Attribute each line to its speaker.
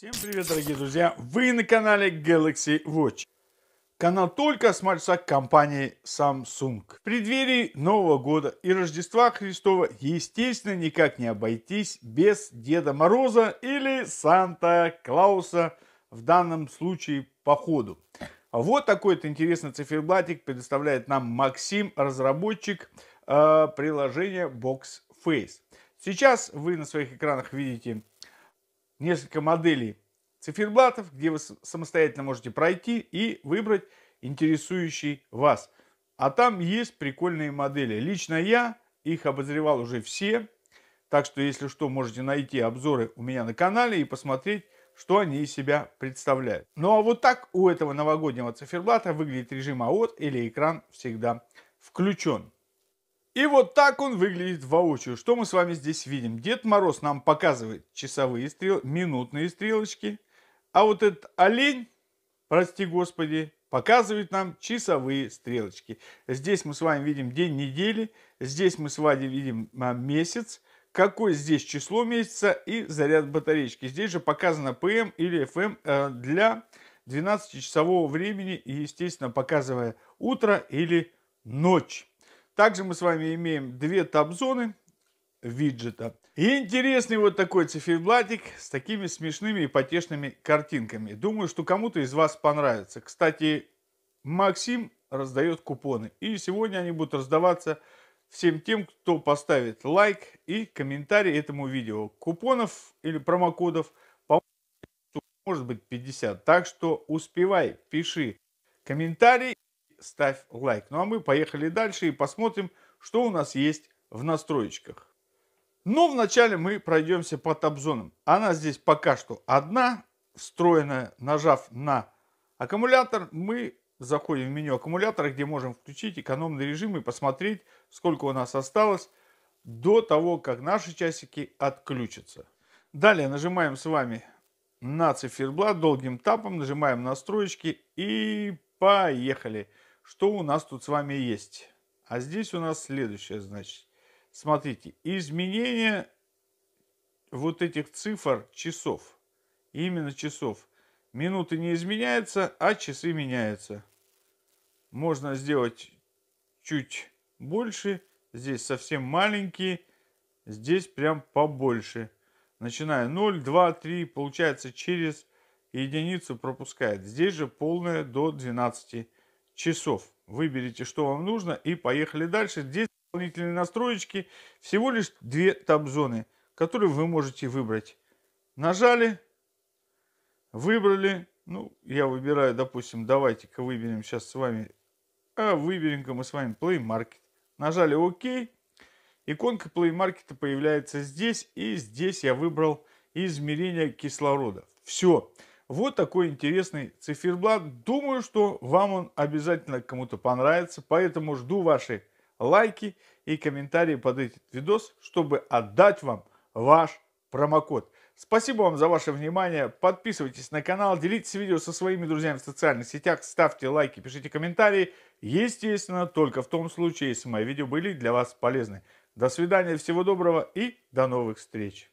Speaker 1: Всем привет, дорогие друзья! Вы на канале Galaxy Watch. Канал только с мальца компании Samsung. В преддверии Нового года и Рождества Христова, естественно, никак не обойтись без Деда Мороза или Санта-Клауса, в данном случае по ходу. Вот такой-то интересный циферблатик предоставляет нам Максим, разработчик э, приложения Box Face. Сейчас вы на своих экранах видите несколько моделей циферблатов, где вы самостоятельно можете пройти и выбрать интересующий вас. А там есть прикольные модели. Лично я их обозревал уже все. Так что, если что, можете найти обзоры у меня на канале и посмотреть, что они из себя представляют. Ну а вот так у этого новогоднего циферблата выглядит режим АОТ или экран всегда включен. И вот так он выглядит воочию. Что мы с вами здесь видим? Дед Мороз нам показывает часовые стрелки, минутные стрелочки. А вот этот олень, прости господи, показывает нам часовые стрелочки. Здесь мы с вами видим день недели, здесь мы с вами видим а, месяц, какое здесь число месяца и заряд батареечки. Здесь же показано PM или FM э, для 12-часового времени и, естественно, показывая утро или ночь. Также мы с вами имеем две таб-зоны виджета. И интересный вот такой циферблатик с такими смешными и потешными картинками. Думаю, что кому-то из вас понравится. Кстати, Максим раздает купоны. И сегодня они будут раздаваться всем тем, кто поставит лайк и комментарий этому видео. Купонов или промокодов, может быть 50. Так что успевай, пиши комментарий ставь лайк. Ну а мы поехали дальше и посмотрим, что у нас есть в настройках. Но ну, вначале мы пройдемся по топ-зонам. Она здесь пока что одна, встроенная. Нажав на аккумулятор, мы заходим в меню аккумулятора, где можем включить экономный режим и посмотреть, сколько у нас осталось до того, как наши часики отключатся. Далее нажимаем с вами на циферблат долгим тапом, нажимаем настройки и поехали. Поехали. Что у нас тут с вами есть? А здесь у нас следующее, значит. Смотрите, изменение вот этих цифр часов, именно часов. Минуты не изменяются, а часы меняются. Можно сделать чуть больше, здесь совсем маленькие, здесь прям побольше. Начиная 0, 2, 3, получается через единицу пропускает. Здесь же полное до 12 часов. Выберите, что вам нужно и поехали дальше. Здесь дополнительные настроечки, всего лишь две таб-зоны, которые вы можете выбрать. Нажали, выбрали, ну, я выбираю, допустим, давайте-ка выберем сейчас с вами, а выберем-ка мы с вами Play Market. Нажали ОК, иконка Play Market появляется здесь, и здесь я выбрал измерение кислорода. Все. Все. Вот такой интересный циферблат. Думаю, что вам он обязательно кому-то понравится. Поэтому жду ваши лайки и комментарии под этот видос, чтобы отдать вам ваш промокод. Спасибо вам за ваше внимание. Подписывайтесь на канал, делитесь видео со своими друзьями в социальных сетях, ставьте лайки, пишите комментарии. Естественно, только в том случае, если мои видео были для вас полезны. До свидания, всего доброго и до новых встреч.